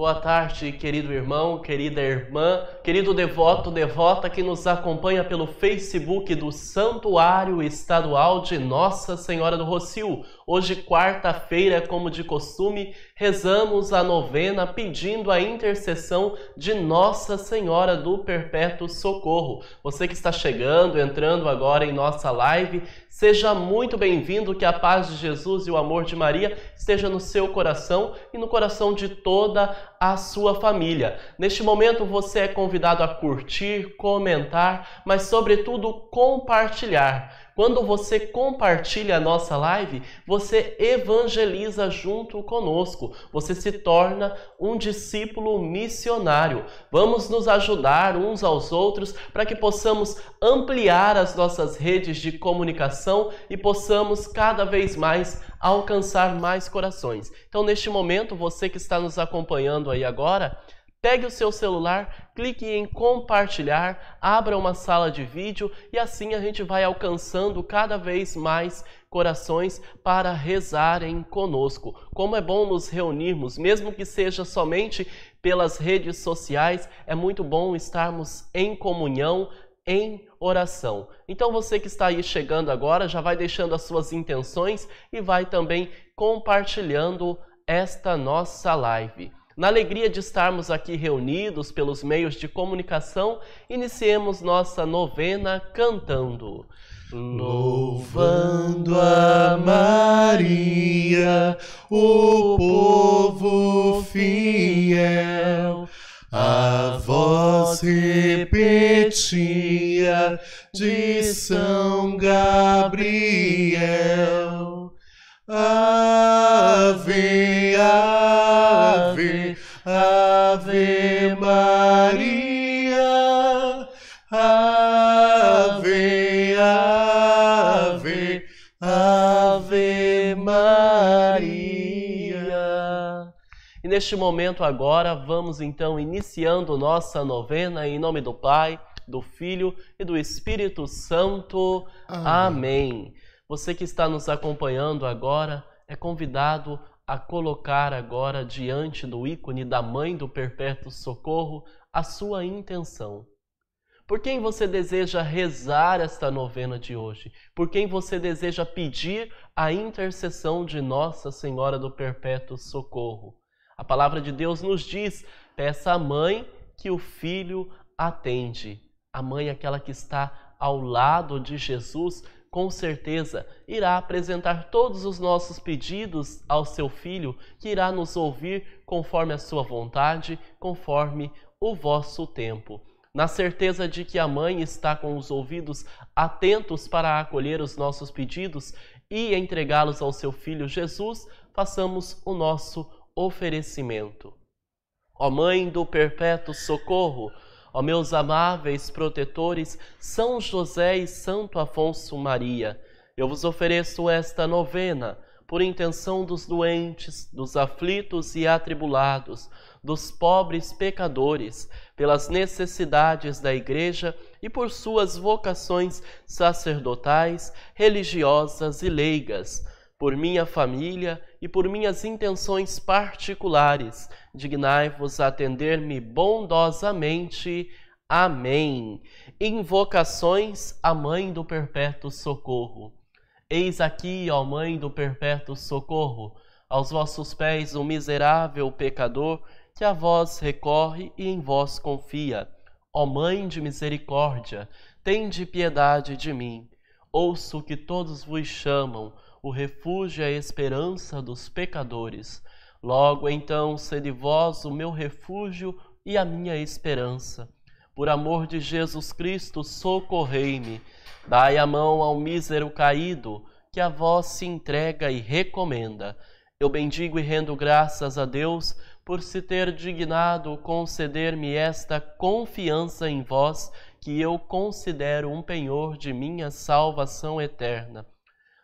Boa tarde, querido irmão, querida irmã, querido devoto, devota que nos acompanha pelo Facebook do Santuário Estadual de Nossa Senhora do Rocio. Hoje, quarta-feira, como de costume, rezamos a novena pedindo a intercessão de Nossa Senhora do Perpétuo Socorro. Você que está chegando, entrando agora em nossa live, Seja muito bem-vindo, que a paz de Jesus e o amor de Maria esteja no seu coração e no coração de toda a sua família. Neste momento você é convidado a curtir, comentar, mas sobretudo compartilhar quando você compartilha a nossa live, você evangeliza junto conosco. Você se torna um discípulo missionário. Vamos nos ajudar uns aos outros para que possamos ampliar as nossas redes de comunicação e possamos cada vez mais alcançar mais corações. Então, neste momento, você que está nos acompanhando aí agora, Pegue o seu celular, clique em compartilhar, abra uma sala de vídeo e assim a gente vai alcançando cada vez mais corações para rezarem conosco. Como é bom nos reunirmos, mesmo que seja somente pelas redes sociais, é muito bom estarmos em comunhão, em oração. Então você que está aí chegando agora, já vai deixando as suas intenções e vai também compartilhando esta nossa live. Na alegria de estarmos aqui reunidos pelos meios de comunicação, iniciemos nossa novena cantando. Louvando a Maria, o povo fiel, a voz repetia de São Gabriel. A neste momento agora vamos então iniciando nossa novena em nome do Pai, do Filho e do Espírito Santo. Amém. Amém. Você que está nos acompanhando agora é convidado a colocar agora diante do ícone da Mãe do Perpétuo Socorro a sua intenção. Por quem você deseja rezar esta novena de hoje? Por quem você deseja pedir a intercessão de Nossa Senhora do Perpétuo Socorro? A palavra de Deus nos diz: peça à mãe que o filho atende. A mãe, é aquela que está ao lado de Jesus, com certeza irá apresentar todos os nossos pedidos ao seu filho, que irá nos ouvir conforme a sua vontade, conforme o vosso tempo. Na certeza de que a mãe está com os ouvidos atentos para acolher os nossos pedidos e entregá-los ao seu filho Jesus, façamos o nosso oferecimento. Ó Mãe do Perpétuo Socorro, ó meus amáveis protetores, São José e Santo Afonso Maria, eu vos ofereço esta novena por intenção dos doentes, dos aflitos e atribulados, dos pobres pecadores, pelas necessidades da Igreja e por suas vocações sacerdotais, religiosas e leigas por minha família e por minhas intenções particulares, dignai-vos a atender-me bondosamente. Amém. Invocações à Mãe do Perpétuo Socorro. Eis aqui, ó Mãe do Perpétuo Socorro, aos vossos pés o miserável pecador que a vós recorre e em vós confia. Ó Mãe de Misericórdia, tende piedade de mim. Ouço que todos vos chamam o refúgio e a esperança dos pecadores. Logo então, sede vós o meu refúgio e a minha esperança. Por amor de Jesus Cristo, socorrei-me. Dai a mão ao mísero caído, que a vós se entrega e recomenda. Eu bendigo e rendo graças a Deus por se ter dignado conceder-me esta confiança em vós, que eu considero um penhor de minha salvação eterna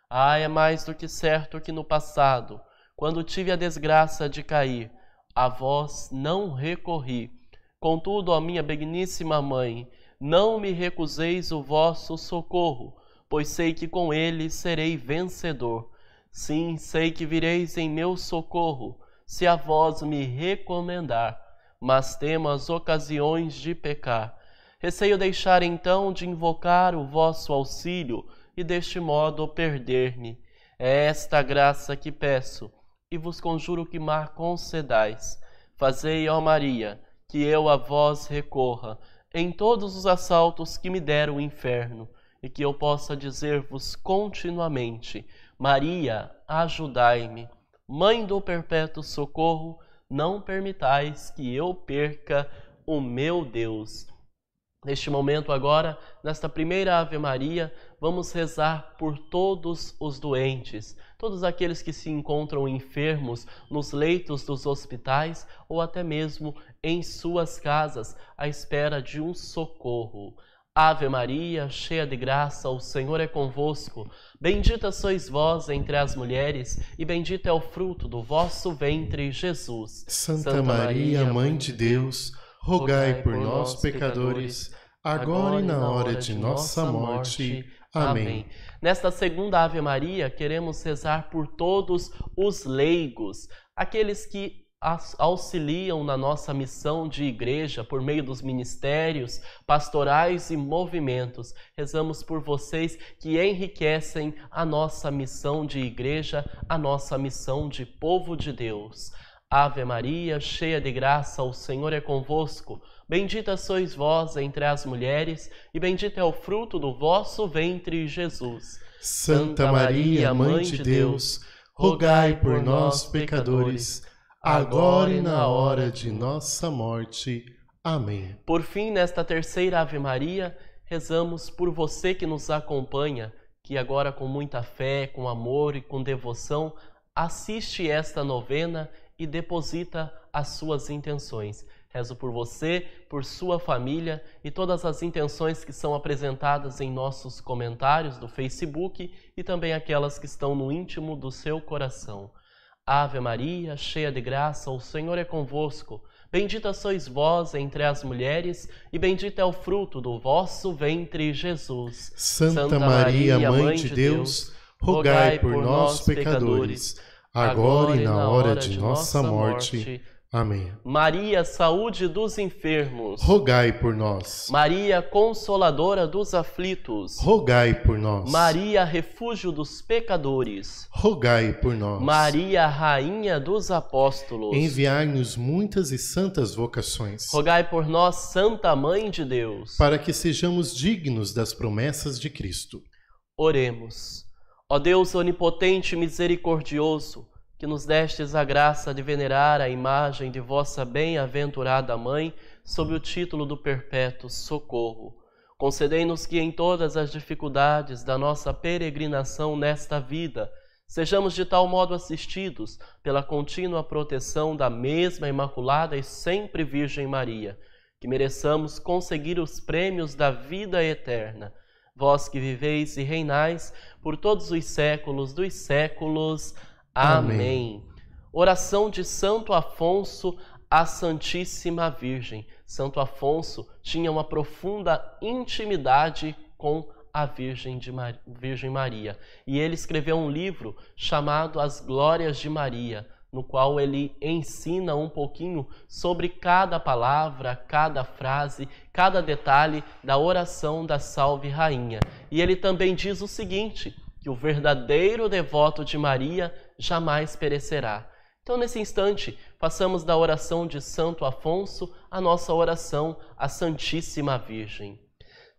ah, é mais do que certo que no passado, quando tive a desgraça de cair, a vós não recorri. Contudo, ó minha benigníssima mãe, não me recuseis o vosso socorro, pois sei que com ele serei vencedor. Sim, sei que vireis em meu socorro, se a vós me recomendar, mas temo as ocasiões de pecar. Receio deixar então de invocar o vosso auxílio, e deste modo perder-me. É esta graça que peço e vos conjuro que mar concedais. Fazei, ó Maria, que eu a vós recorra em todos os assaltos que me der o inferno, e que eu possa dizer-vos continuamente: Maria, ajudai-me. Mãe do perpétuo socorro, não permitais que eu perca o meu Deus. Neste momento agora, nesta primeira Ave Maria, vamos rezar por todos os doentes, todos aqueles que se encontram enfermos nos leitos dos hospitais ou até mesmo em suas casas à espera de um socorro. Ave Maria, cheia de graça, o Senhor é convosco. Bendita sois vós entre as mulheres, e bendito é o fruto do vosso ventre, Jesus. Santa, Santa Maria, Maria, Mãe de Deus, rogai, rogai por nós, pecadores, pecadores agora e na hora de nossa morte. Amém. Nesta segunda Ave Maria, queremos rezar por todos os leigos, aqueles que auxiliam na nossa missão de igreja por meio dos ministérios, pastorais e movimentos. Rezamos por vocês que enriquecem a nossa missão de igreja, a nossa missão de povo de Deus. Ave Maria, cheia de graça, o Senhor é convosco. Bendita sois vós entre as mulheres, e bendito é o fruto do vosso ventre, Jesus. Santa Maria, Mãe de Deus, rogai por nós, pecadores, agora e na hora de nossa morte. Amém. Por fim, nesta terceira Ave Maria, rezamos por você que nos acompanha, que agora com muita fé, com amor e com devoção assiste esta novena e deposita as suas intenções. Rezo por você, por sua família e todas as intenções que são apresentadas em nossos comentários do Facebook e também aquelas que estão no íntimo do seu coração. Ave Maria, cheia de graça, o Senhor é convosco. Bendita sois vós entre as mulheres, e bendito é o fruto do vosso ventre, Jesus. Santa, Santa Maria, Maria, Mãe de Deus, Deus rogai por nós, pecadores, pecadores agora, agora e na hora de nossa morte. morte. Amém. Maria, saúde dos enfermos, rogai por nós. Maria, consoladora dos aflitos, rogai por nós. Maria, refúgio dos pecadores, rogai por nós. Maria, rainha dos apóstolos, enviai-nos muitas e santas vocações. Rogai por nós, Santa Mãe de Deus, para que sejamos dignos das promessas de Cristo. Oremos. Ó Deus onipotente e misericordioso, que nos destes a graça de venerar a imagem de vossa bem-aventurada Mãe sob o título do perpétuo socorro. Concedei-nos que em todas as dificuldades da nossa peregrinação nesta vida, sejamos de tal modo assistidos pela contínua proteção da mesma Imaculada e sempre Virgem Maria, que mereçamos conseguir os prêmios da vida eterna vós que viveis e reinais por todos os séculos dos séculos. Amém. Amém. Oração de Santo Afonso à Santíssima Virgem. Santo Afonso tinha uma profunda intimidade com a Virgem, de Mar... Virgem Maria e ele escreveu um livro chamado As Glórias de Maria no qual ele ensina um pouquinho sobre cada palavra, cada frase, cada detalhe da oração da Salve Rainha. E ele também diz o seguinte: que o verdadeiro devoto de Maria jamais perecerá. Então, nesse instante, passamos da oração de Santo Afonso à nossa oração à Santíssima Virgem.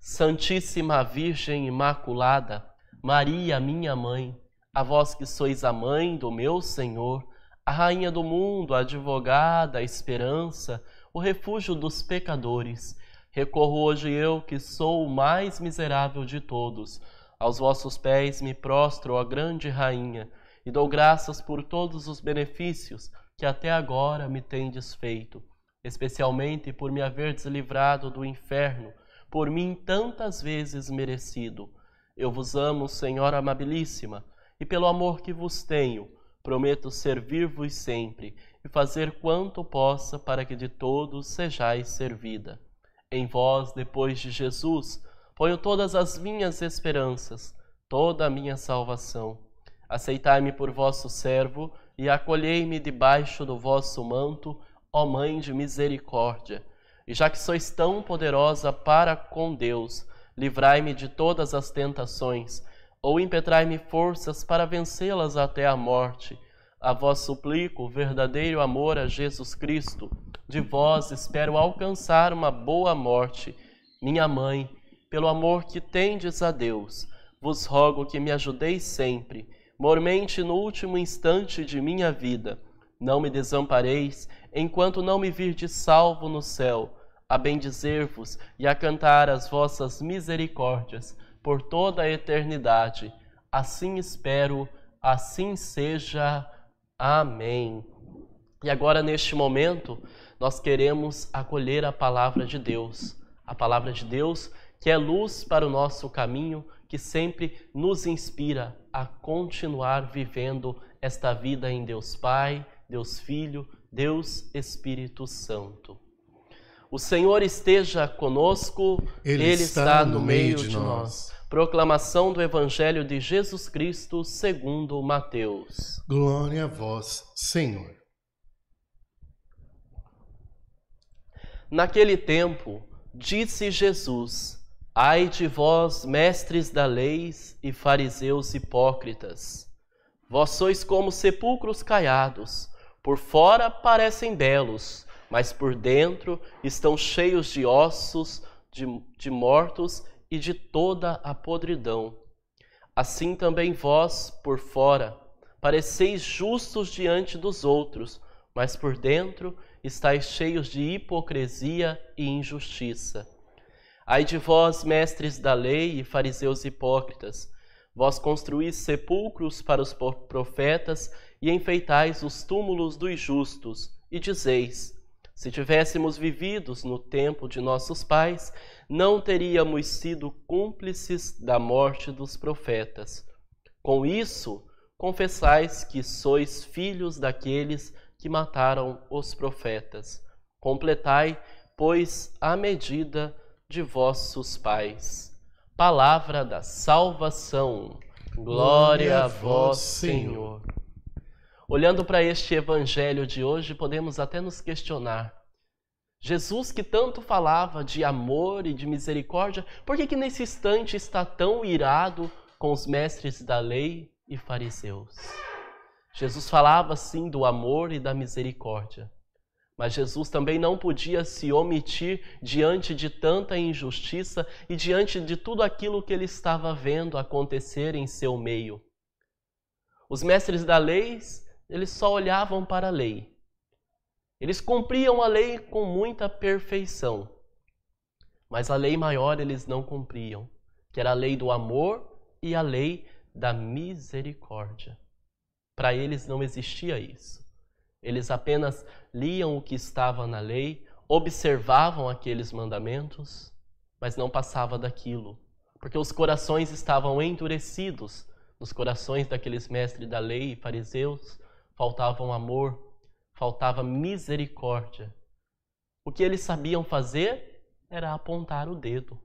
Santíssima Virgem Imaculada, Maria, minha mãe, a vós que sois a mãe do meu Senhor, a rainha do mundo, a advogada, a esperança, o refúgio dos pecadores. Recorro hoje eu, que sou o mais miserável de todos. Aos vossos pés me prostro, ó grande rainha, e dou graças por todos os benefícios que até agora me tendes feito, especialmente por me haverdes livrado do inferno, por mim tantas vezes merecido. Eu vos amo, Senhora amabilíssima, e pelo amor que vos tenho, Prometo servir-vos sempre e fazer quanto possa para que de todos sejais servida. Em vós, depois de Jesus, ponho todas as minhas esperanças, toda a minha salvação. Aceitai-me por vosso servo e acolhei-me debaixo do vosso manto, ó Mãe de misericórdia. E já que sois tão poderosa para com Deus, livrai-me de todas as tentações ou impetrai-me forças para vencê-las até a morte. A vós suplico, verdadeiro amor a Jesus Cristo, de vós espero alcançar uma boa morte. Minha mãe, pelo amor que tendes a Deus, vos rogo que me ajudeis sempre, mormente no último instante de minha vida. Não me desampareis, enquanto não me virdes salvo no céu, a bendizer-vos e a cantar as vossas misericórdias por toda a eternidade. Assim espero, assim seja. Amém. E agora, neste momento, nós queremos acolher a palavra de Deus. A palavra de Deus que é luz para o nosso caminho, que sempre nos inspira a continuar vivendo esta vida em Deus Pai, Deus Filho, Deus Espírito Santo. O Senhor esteja conosco, Ele, Ele está, está, no meio de nós. nós. Proclamação do Evangelho de Jesus Cristo segundo Mateus. Glória a vós, Senhor. Naquele tempo, disse Jesus: Ai de vós, mestres da lei e fariseus hipócritas! Vós sois como sepulcros caiados, por fora parecem belos, mas por dentro estão cheios de ossos de, de mortos e de toda a podridão. Assim também vós, por fora, pareceis justos diante dos outros, mas por dentro estáis cheios de hipocrisia e injustiça. Ai de vós, mestres da lei e fariseus hipócritas, vós construís sepulcros para os profetas e enfeitais os túmulos dos justos, e dizeis: se tivéssemos vividos no tempo de nossos pais, não teríamos sido cúmplices da morte dos profetas. Com isso, confessais que sois filhos daqueles que mataram os profetas. Completai, pois, a medida de vossos pais. Palavra da salvação. Glória a vós, Senhor. Olhando para este evangelho de hoje, podemos até nos questionar: Jesus, que tanto falava de amor e de misericórdia, por que, que nesse instante está tão irado com os mestres da lei e fariseus? Jesus falava sim do amor e da misericórdia, mas Jesus também não podia se omitir diante de tanta injustiça e diante de tudo aquilo que ele estava vendo acontecer em seu meio. Os mestres da lei eles só olhavam para a lei. Eles cumpriam a lei com muita perfeição. Mas a lei maior eles não cumpriam, que era a lei do amor e a lei da misericórdia. Para eles não existia isso. Eles apenas liam o que estava na lei, observavam aqueles mandamentos, mas não passava daquilo, porque os corações estavam endurecidos nos corações daqueles mestres da lei e fariseus, faltavam amor, faltava misericórdia. O que eles sabiam fazer era apontar o dedo.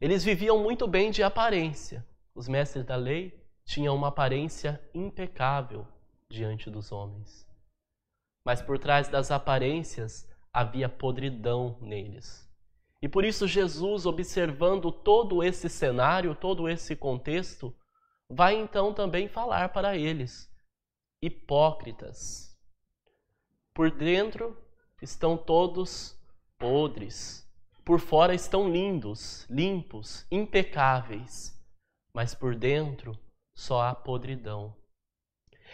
Eles viviam muito bem de aparência. Os mestres da lei tinham uma aparência impecável diante dos homens. Mas por trás das aparências havia podridão neles. E por isso, Jesus, observando todo esse cenário, todo esse contexto, vai então também falar para eles hipócritas. Por dentro estão todos podres, por fora estão lindos, limpos, impecáveis, mas por dentro só há podridão.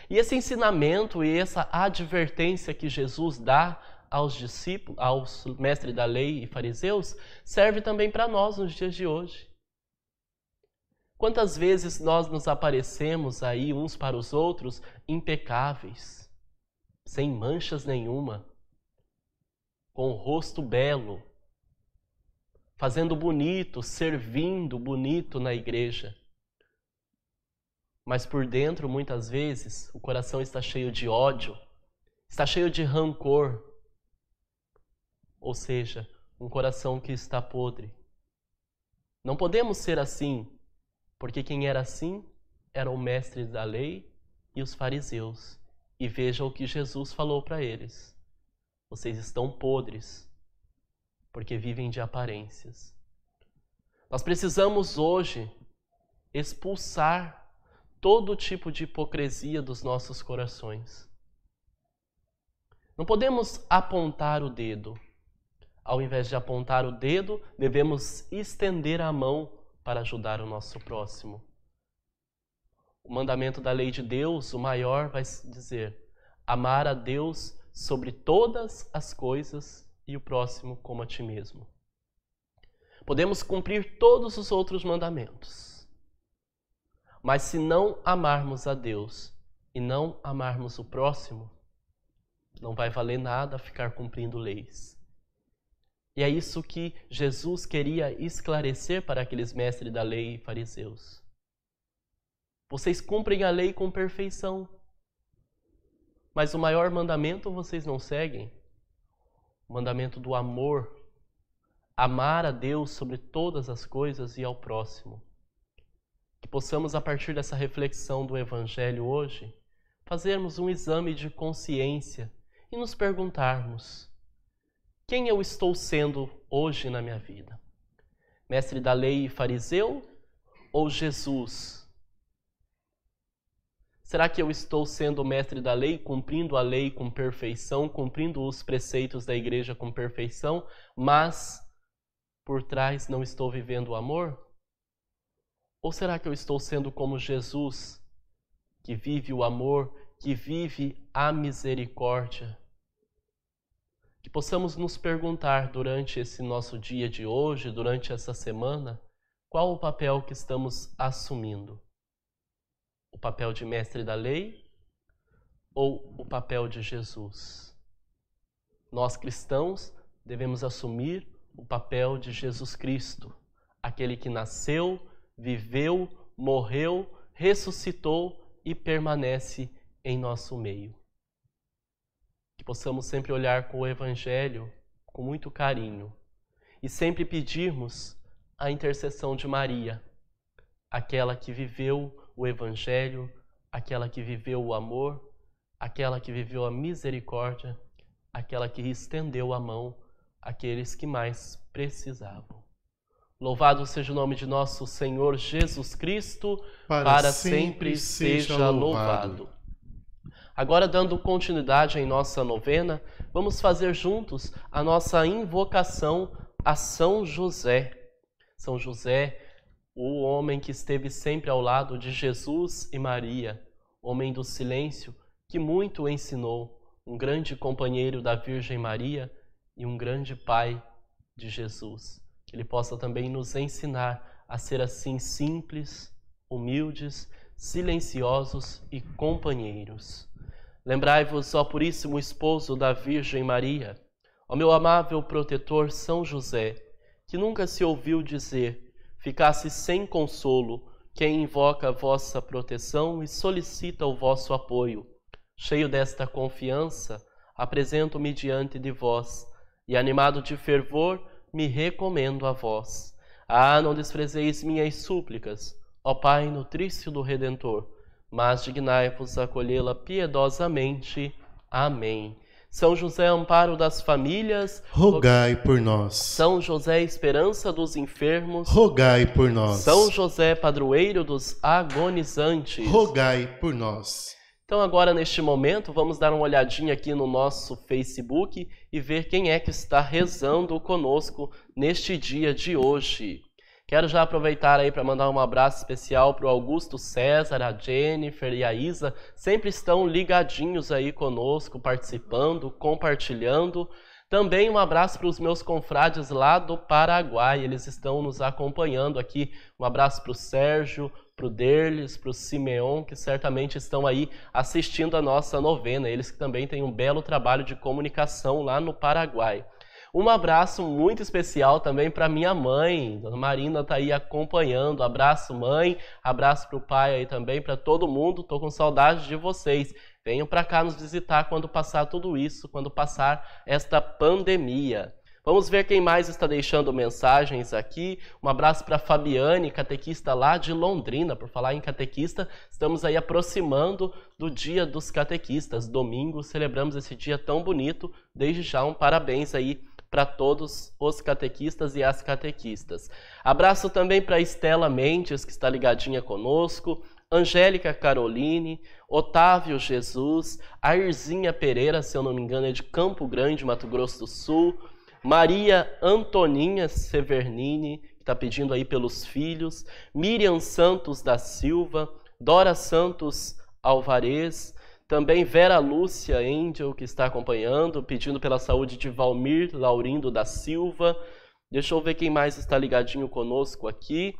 E esse ensinamento e essa advertência que Jesus dá aos discípulos, aos mestres da lei e fariseus, serve também para nós nos dias de hoje. Quantas vezes nós nos aparecemos aí uns para os outros impecáveis, sem manchas nenhuma, com o rosto belo, fazendo bonito, servindo bonito na igreja. Mas por dentro, muitas vezes, o coração está cheio de ódio, está cheio de rancor. Ou seja, um coração que está podre. Não podemos ser assim porque quem era assim era o mestre da lei e os fariseus. E veja o que Jesus falou para eles: Vocês estão podres, porque vivem de aparências. Nós precisamos hoje expulsar todo tipo de hipocrisia dos nossos corações. Não podemos apontar o dedo. Ao invés de apontar o dedo, devemos estender a mão para ajudar o nosso próximo. O mandamento da lei de Deus, o maior, vai dizer: amar a Deus sobre todas as coisas e o próximo como a ti mesmo. Podemos cumprir todos os outros mandamentos, mas se não amarmos a Deus e não amarmos o próximo, não vai valer nada ficar cumprindo leis. E é isso que Jesus queria esclarecer para aqueles mestres da lei e fariseus. Vocês cumprem a lei com perfeição, mas o maior mandamento vocês não seguem o mandamento do amor, amar a Deus sobre todas as coisas e ao próximo. Que possamos, a partir dessa reflexão do Evangelho hoje, fazermos um exame de consciência e nos perguntarmos quem eu estou sendo hoje na minha vida? Mestre da lei e fariseu ou Jesus? Será que eu estou sendo mestre da lei, cumprindo a lei com perfeição, cumprindo os preceitos da igreja com perfeição, mas por trás não estou vivendo o amor? Ou será que eu estou sendo como Jesus, que vive o amor, que vive a misericórdia, que possamos nos perguntar durante esse nosso dia de hoje, durante essa semana, qual o papel que estamos assumindo? O papel de mestre da lei ou o papel de Jesus? Nós cristãos devemos assumir o papel de Jesus Cristo, aquele que nasceu, viveu, morreu, ressuscitou e permanece em nosso meio que possamos sempre olhar com o Evangelho com muito carinho e sempre pedirmos a intercessão de Maria, aquela que viveu o Evangelho, aquela que viveu o amor, aquela que viveu a misericórdia, aquela que estendeu a mão àqueles que mais precisavam. Louvado seja o nome de nosso Senhor Jesus Cristo, para, para sempre, sempre, seja louvado. louvado. Agora, dando continuidade em nossa novena, vamos fazer juntos a nossa invocação a São José. São José, o homem que esteve sempre ao lado de Jesus e Maria, homem do silêncio que muito ensinou, um grande companheiro da Virgem Maria e um grande pai de Jesus. Que ele possa também nos ensinar a ser assim simples, humildes, silenciosos e companheiros. Lembrai-vos, ó puríssimo esposo da Virgem Maria, ó meu amável protetor São José, que nunca se ouviu dizer: ficasse sem consolo quem invoca a vossa proteção e solicita o vosso apoio. Cheio desta confiança, apresento-me diante de vós e, animado de fervor, me recomendo a vós. Ah, não desprezeis minhas súplicas, ó Pai nutrício do Redentor mas dignai-vos acolhê-la piedosamente. Amém. São José, amparo das famílias, rogai por nós. São José, esperança dos enfermos, rogai por nós. São José, padroeiro dos agonizantes, rogai por nós. Então, agora neste momento, vamos dar uma olhadinha aqui no nosso Facebook e ver quem é que está rezando conosco neste dia de hoje. Quero já aproveitar aí para mandar um abraço especial para o Augusto César, a Jennifer e a Isa. Sempre estão ligadinhos aí conosco, participando, compartilhando. Também um abraço para os meus confrades lá do Paraguai, eles estão nos acompanhando aqui. Um abraço para o Sérgio, para o Derlis, para o Simeon, que certamente estão aí assistindo a nossa novena. Eles que também têm um belo trabalho de comunicação lá no Paraguai. Um abraço muito especial também para minha mãe. Dona Marina tá aí acompanhando. Abraço, mãe. Abraço para o pai aí também, para todo mundo. Tô com saudade de vocês. Venham para cá nos visitar quando passar tudo isso, quando passar esta pandemia. Vamos ver quem mais está deixando mensagens aqui. Um abraço para Fabiane, catequista lá de Londrina. Por falar em catequista, estamos aí aproximando do Dia dos Catequistas. Domingo celebramos esse dia tão bonito. Desde já um parabéns aí para todos os catequistas e as catequistas. Abraço também para Estela Mendes, que está ligadinha conosco, Angélica Caroline, Otávio Jesus, Arzinha Pereira, se eu não me engano, é de Campo Grande, Mato Grosso do Sul, Maria Antoninha Severnini, que está pedindo aí pelos filhos, Miriam Santos da Silva, Dora Santos Alvarez, também Vera Lúcia Angel, que está acompanhando, pedindo pela saúde de Valmir Laurindo da Silva. Deixa eu ver quem mais está ligadinho conosco aqui.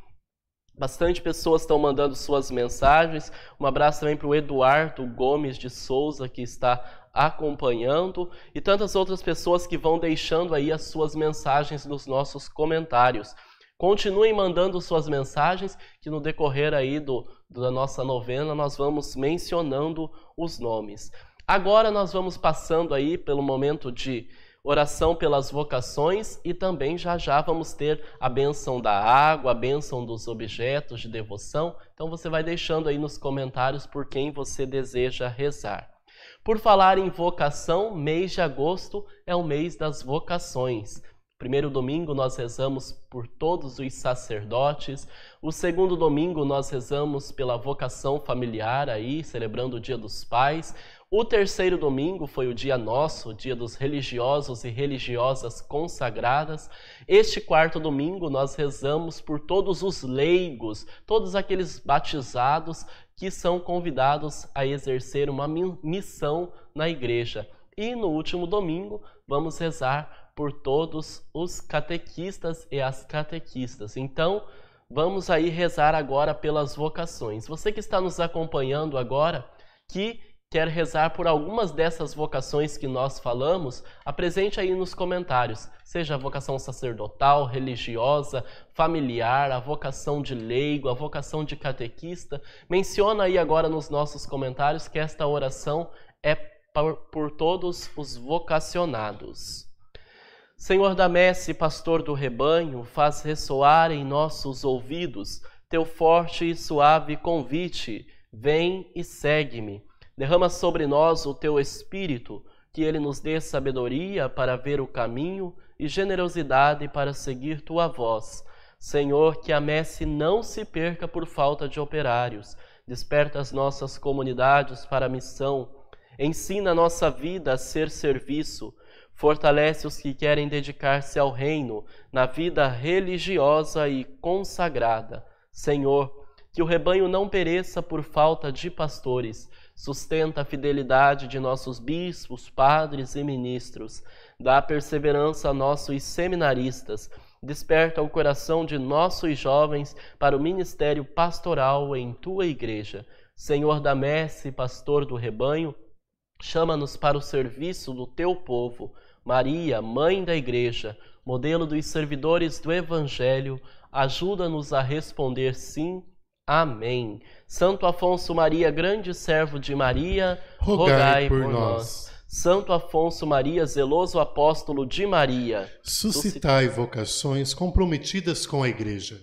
Bastante pessoas estão mandando suas mensagens. Um abraço também para o Eduardo Gomes de Souza, que está acompanhando, e tantas outras pessoas que vão deixando aí as suas mensagens nos nossos comentários. Continuem mandando suas mensagens, que no decorrer aí do, da nossa novena, nós vamos mencionando os nomes. Agora nós vamos passando aí pelo momento de oração pelas vocações e também já já vamos ter a benção da água, a benção dos objetos de devoção. Então você vai deixando aí nos comentários por quem você deseja rezar. Por falar em vocação, mês de agosto é o mês das vocações. Primeiro domingo nós rezamos por todos os sacerdotes. O segundo domingo nós rezamos pela vocação familiar aí, celebrando o Dia dos Pais. O terceiro domingo foi o dia nosso, o dia dos religiosos e religiosas consagradas. Este quarto domingo nós rezamos por todos os leigos, todos aqueles batizados que são convidados a exercer uma missão na igreja. E no último domingo vamos rezar por todos os catequistas e as catequistas. Então, vamos aí rezar agora pelas vocações. Você que está nos acompanhando agora, que quer rezar por algumas dessas vocações que nós falamos, apresente aí nos comentários, seja a vocação sacerdotal, religiosa, familiar, a vocação de leigo, a vocação de catequista. Menciona aí agora nos nossos comentários que esta oração é por, por todos os vocacionados. Senhor da Messe, pastor do rebanho, faz ressoar em nossos ouvidos teu forte e suave convite: vem e segue-me. Derrama sobre nós o teu espírito, que ele nos dê sabedoria para ver o caminho e generosidade para seguir tua voz. Senhor, que a messe não se perca por falta de operários. Desperta as nossas comunidades para a missão Ensina a nossa vida a ser serviço. Fortalece os que querem dedicar-se ao reino na vida religiosa e consagrada. Senhor, que o rebanho não pereça por falta de pastores. Sustenta a fidelidade de nossos bispos, padres e ministros. Dá perseverança a nossos seminaristas. Desperta o coração de nossos jovens para o ministério pastoral em tua igreja. Senhor da messe, pastor do rebanho, Chama-nos para o serviço do teu povo. Maria, mãe da Igreja, modelo dos servidores do Evangelho, ajuda-nos a responder sim. Amém. Santo Afonso Maria, grande servo de Maria, rogai, rogai por, por nós. nós. Santo Afonso Maria, zeloso apóstolo de Maria, suscitai, suscitai vocações comprometidas com a Igreja.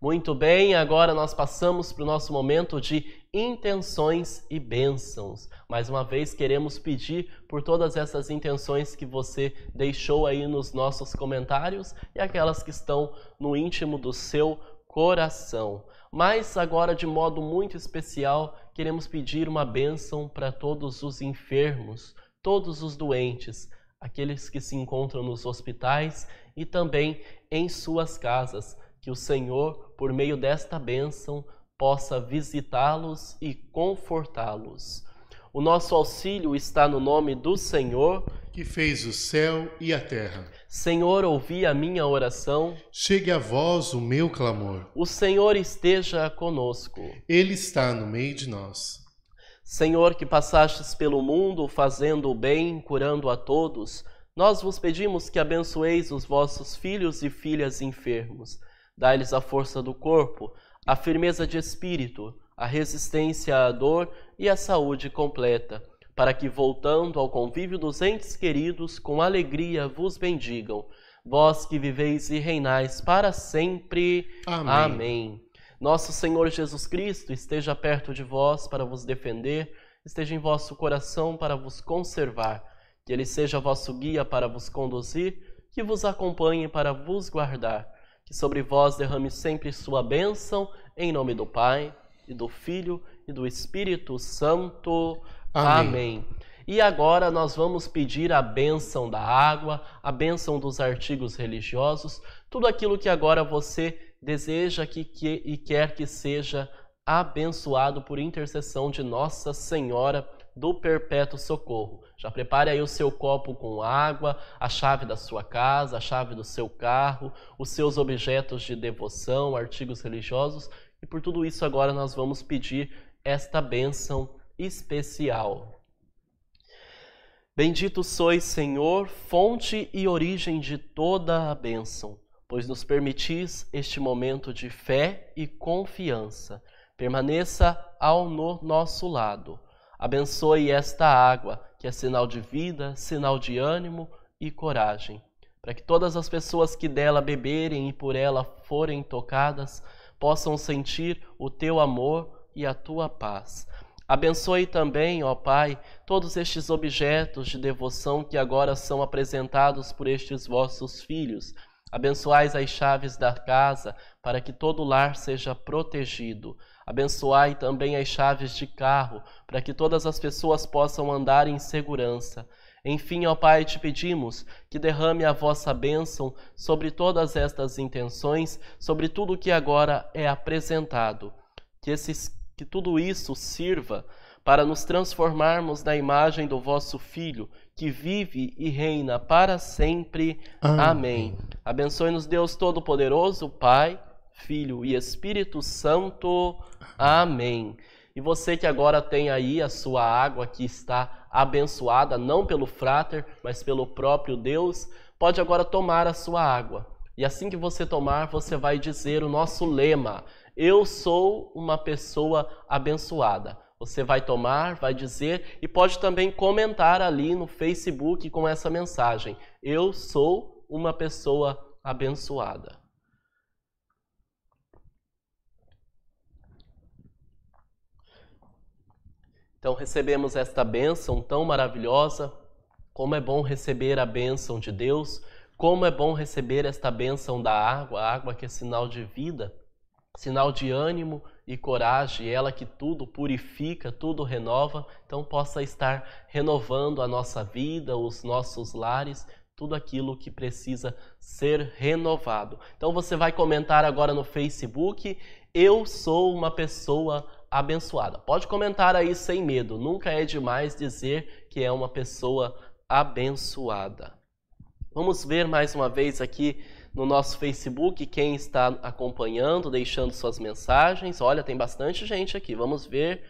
Muito bem, agora nós passamos para o nosso momento de intenções e bênçãos. Mais uma vez, queremos pedir por todas essas intenções que você deixou aí nos nossos comentários e aquelas que estão no íntimo do seu coração. Mas agora, de modo muito especial, queremos pedir uma bênção para todos os enfermos, todos os doentes, aqueles que se encontram nos hospitais e também em suas casas que o Senhor, por meio desta bênção, possa visitá-los e confortá-los. O nosso auxílio está no nome do Senhor, que fez o céu e a terra. Senhor, ouvi a minha oração. Chegue a vós o meu clamor. O Senhor esteja conosco. Ele está no meio de nós. Senhor, que passastes pelo mundo fazendo o bem, curando a todos, nós vos pedimos que abençoeis os vossos filhos e filhas enfermos Dá-lhes a força do corpo, a firmeza de espírito, a resistência à dor e a saúde completa, para que, voltando ao convívio dos entes queridos, com alegria vos bendigam, vós que viveis e reinais para sempre. Amém. Amém. Nosso Senhor Jesus Cristo esteja perto de vós para vos defender, esteja em vosso coração para vos conservar, que Ele seja vosso guia para vos conduzir, que vos acompanhe para vos guardar que sobre vós derrame sempre sua bênção, em nome do Pai, e do Filho, e do Espírito Santo. Amém. Amém. E agora nós vamos pedir a bênção da água, a bênção dos artigos religiosos, tudo aquilo que agora você deseja que, que e quer que seja abençoado por intercessão de Nossa Senhora do perpétuo socorro. Já prepare aí o seu copo com água, a chave da sua casa, a chave do seu carro, os seus objetos de devoção, artigos religiosos, e por tudo isso agora nós vamos pedir esta bênção especial. Bendito sois, Senhor, fonte e origem de toda a bênção, pois nos permitis este momento de fé e confiança. Permaneça ao no nosso lado Abençoe esta água, que é sinal de vida, sinal de ânimo e coragem, para que todas as pessoas que dela beberem e por ela forem tocadas possam sentir o teu amor e a tua paz. Abençoe também, ó Pai, todos estes objetos de devoção que agora são apresentados por estes vossos filhos. Abençoais as chaves da casa, para que todo lar seja protegido. Abençoai também as chaves de carro, para que todas as pessoas possam andar em segurança. Enfim, ó Pai, te pedimos que derrame a vossa bênção sobre todas estas intenções, sobre tudo o que agora é apresentado. Que, esses, que tudo isso sirva para nos transformarmos na imagem do vosso Filho, que vive e reina para sempre. Amém. Amém. Abençoe-nos, Deus Todo-Poderoso, Pai, Filho e Espírito Santo. Amém. E você que agora tem aí a sua água que está abençoada, não pelo frater, mas pelo próprio Deus, pode agora tomar a sua água. E assim que você tomar, você vai dizer o nosso lema: Eu sou uma pessoa abençoada. Você vai tomar, vai dizer e pode também comentar ali no Facebook com essa mensagem: Eu sou uma pessoa abençoada. Então recebemos esta bênção tão maravilhosa. Como é bom receber a bênção de Deus, como é bom receber esta bênção da água, a água que é sinal de vida, sinal de ânimo e coragem, é ela que tudo purifica, tudo renova, então possa estar renovando a nossa vida, os nossos lares, tudo aquilo que precisa ser renovado. Então você vai comentar agora no Facebook, eu sou uma pessoa abençoada. Pode comentar aí sem medo, nunca é demais dizer que é uma pessoa abençoada. Vamos ver mais uma vez aqui no nosso Facebook quem está acompanhando, deixando suas mensagens. Olha, tem bastante gente aqui. Vamos ver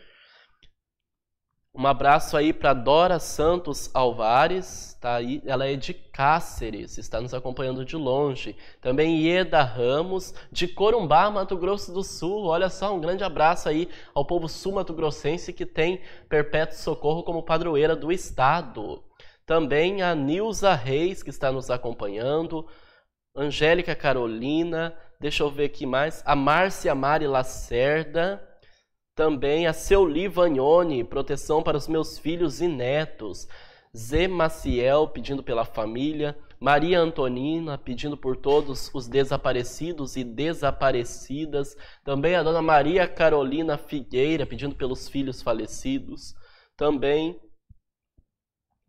um abraço aí para Dora Santos Alvares, tá aí, ela é de Cáceres, está nos acompanhando de longe. Também Ieda Ramos, de Corumbá, Mato Grosso do Sul. Olha só, um grande abraço aí ao povo sul-mato grossense que tem Perpétuo Socorro como padroeira do estado. Também a Nilza Reis, que está nos acompanhando. Angélica Carolina, deixa eu ver aqui mais. A Márcia Mari Lacerda também a seu Vagnoni, proteção para os meus filhos e netos. Zé Maciel, pedindo pela família. Maria Antonina, pedindo por todos os desaparecidos e desaparecidas. Também a dona Maria Carolina Figueira, pedindo pelos filhos falecidos. Também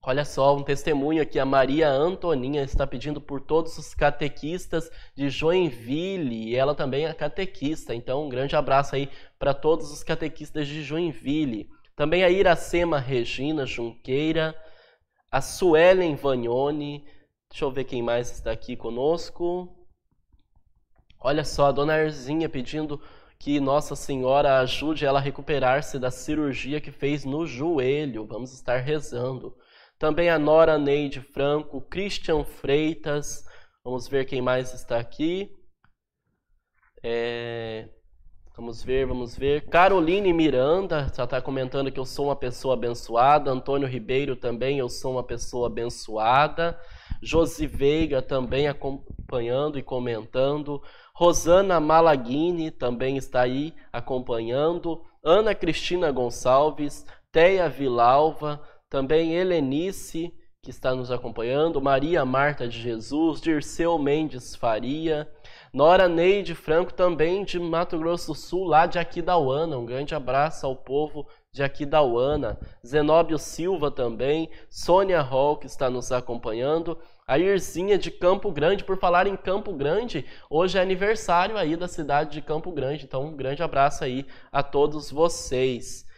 Olha só, um testemunho aqui. A Maria Antoninha está pedindo por todos os catequistas de Joinville. E ela também é catequista. Então, um grande abraço aí para todos os catequistas de Joinville. Também a Iracema Regina Junqueira, a Suelen Vagnoni. Deixa eu ver quem mais está aqui conosco. Olha só, a dona Erzinha pedindo que Nossa Senhora ajude ela a recuperar-se da cirurgia que fez no joelho. Vamos estar rezando. Também a Nora Neide Franco, Christian Freitas. Vamos ver quem mais está aqui. É... Vamos ver, vamos ver. Caroline Miranda já está comentando que eu sou uma pessoa abençoada. Antônio Ribeiro também, eu sou uma pessoa abençoada. Josi Veiga também acompanhando e comentando. Rosana Malaguini também está aí acompanhando. Ana Cristina Gonçalves, Teia Vilalva, também Helenice, que está nos acompanhando, Maria Marta de Jesus, Dirceu Mendes Faria, Nora Neide Franco, também de Mato Grosso do Sul, lá de Aquidauana. Um grande abraço ao povo de Aquidauana. Zenóbio Silva também, Sônia Hall, que está nos acompanhando. A Irzinha de Campo Grande, por falar em Campo Grande, hoje é aniversário aí da cidade de Campo Grande, então um grande abraço aí a todos vocês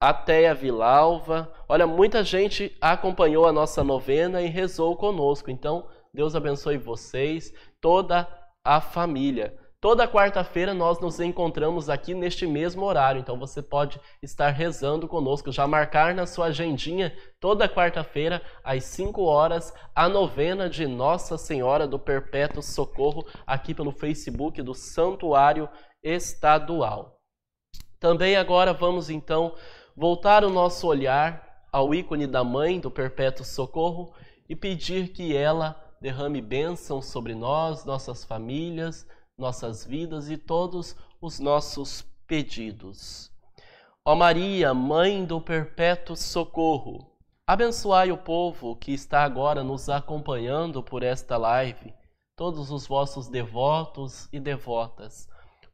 a Teia Vilalva. Olha, muita gente acompanhou a nossa novena e rezou conosco. Então, Deus abençoe vocês, toda a família. Toda quarta-feira nós nos encontramos aqui neste mesmo horário, então você pode estar rezando conosco, já marcar na sua agendinha toda quarta-feira às 5 horas a novena de Nossa Senhora do Perpétuo Socorro aqui pelo Facebook do Santuário Estadual. Também agora vamos então voltar o nosso olhar ao ícone da Mãe do Perpétuo Socorro e pedir que ela derrame bênção sobre nós, nossas famílias, nossas vidas e todos os nossos pedidos. Ó Maria, Mãe do Perpétuo Socorro, abençoai o povo que está agora nos acompanhando por esta live, todos os vossos devotos e devotas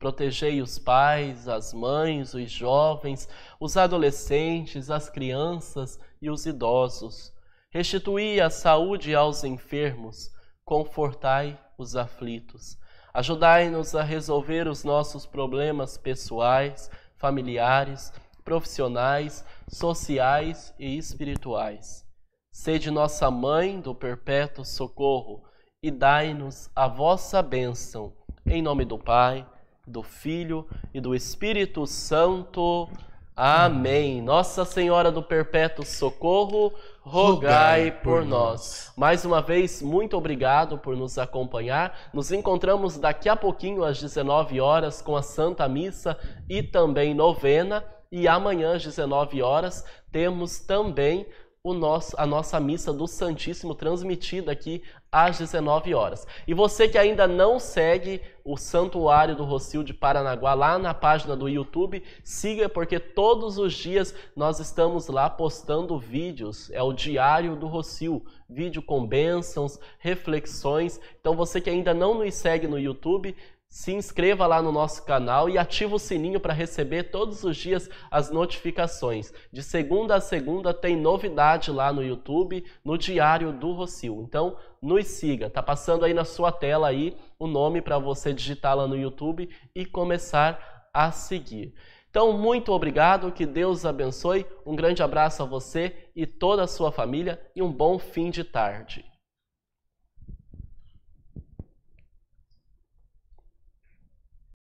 Protegei os pais, as mães, os jovens, os adolescentes, as crianças e os idosos. Restituí a saúde aos enfermos, confortai os aflitos. Ajudai-nos a resolver os nossos problemas pessoais, familiares, profissionais, sociais e espirituais. Sede nossa mãe do perpétuo socorro e dai-nos a vossa bênção. Em nome do Pai do Filho e do Espírito Santo. Amém. Nossa Senhora do Perpétuo Socorro, rogai, por nós. Mais uma vez, muito obrigado por nos acompanhar. Nos encontramos daqui a pouquinho, às 19 horas, com a Santa Missa e também novena. E amanhã, às 19 horas, temos também o nosso, a nossa missa do Santíssimo transmitida aqui às 19 horas. E você que ainda não segue o Santuário do Rocio de Paranaguá lá na página do YouTube, siga porque todos os dias nós estamos lá postando vídeos, é o Diário do Rocio, vídeo com bênçãos, reflexões. Então você que ainda não nos segue no YouTube, se inscreva lá no nosso canal e ative o sininho para receber todos os dias as notificações. De segunda a segunda tem novidade lá no YouTube, no Diário do Rocio. Então, nos siga. Tá passando aí na sua tela aí o nome para você digitar lá no YouTube e começar a seguir. Então, muito obrigado, que Deus abençoe. Um grande abraço a você e toda a sua família e um bom fim de tarde.